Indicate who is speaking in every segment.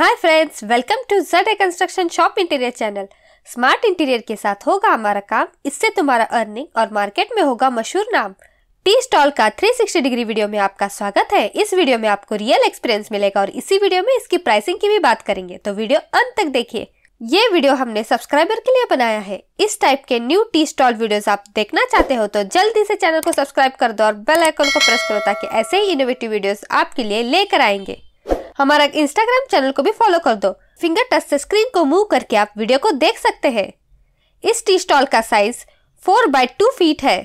Speaker 1: hi friends welcome to Z A construction shop interior channel smart interior के साथ होगा हमारा काम इससे तुम्हारा अर्निंग और मार्केट में होगा मशहूर नाम टी स्टॉल का 360 डिग्री वीडियो में आपका स्वागत है इस वीडियो में आपको रियल एक्सपीरियंस मिलेगा और इसी वीडियो में इसकी प्राइसिंग की भी बात करेंगे तो वीडियो अंत तक देखिए ये वीडियो हमने सब्सक्राइबर के लिए बनाया है इस टाइप के न्यू टी स्टॉल वीडियोस आप देखना चाहते हो तो जल्दी से चैनल को सब्सक्राइब कर दो और बेल आइकन को प्रेस करो ताकि ऐसे ही इनोवेटिव वीडियोस आपके लिए लेकर आएंगे हमारा इंस्टाग्राम चैनल को भी फॉलो कर दो फिंगर टच से स्क्रीन को मूव करके आप वीडियो को देख सकते हैं इस टी स्टॉल का size four by two feet है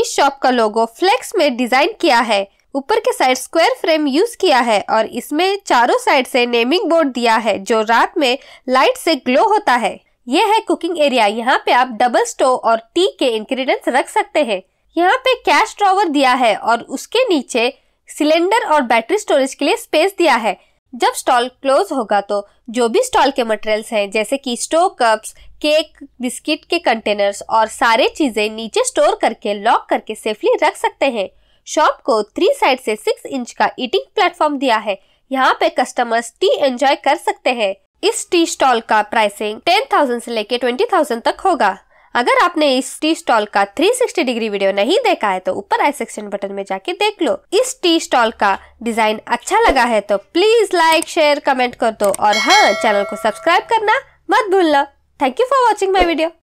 Speaker 1: इस शॉप का लोगो फ्लेक्स में डिजाइन किया है ऊपर के साइड स्क्वायर फ्रेम यूज किया है और इसमें चारों साइड से नेमिंग बोर्ड दिया है जो रात में लाइट से ग्लो होता है यह है कुकिंग एरिया यहाँ पे आप डबल स्टोव और टी के इंग्रेडिएंट्स रख सकते हैं यहाँ पे कैश ड्रॉवर दिया है और उसके नीचे सिलेंडर और बैटरी स्टोरेज के लिए स्पेस दिया है जब स्टॉल क्लोज होगा तो जो भी स्टॉल के मटेरियल्स हैं जैसे कि स्टोव कप्स केक बिस्किट के कंटेनर्स और सारे चीज़ें नीचे स्टोर करके लॉक करके सेफली रख सकते हैं शॉप को थ्री साइड से सिक्स इंच का ईटिंग प्लेटफॉर्म दिया है यहाँ पे कस्टमर्स टी एंजॉय कर सकते हैं इस टी स्टॉल का प्राइसिंग टेन थाउजेंड से लेके ट्वेंटी थाउजेंड तक होगा अगर आपने इस टी स्टॉल का 360 डिग्री वीडियो नहीं देखा है तो ऊपर आई सेक्शन बटन में जाके देख लो इस टी स्टॉल का डिजाइन अच्छा लगा है तो प्लीज लाइक शेयर कमेंट कर दो और हाँ चैनल को सब्सक्राइब करना मत भूलना thank you for watching my video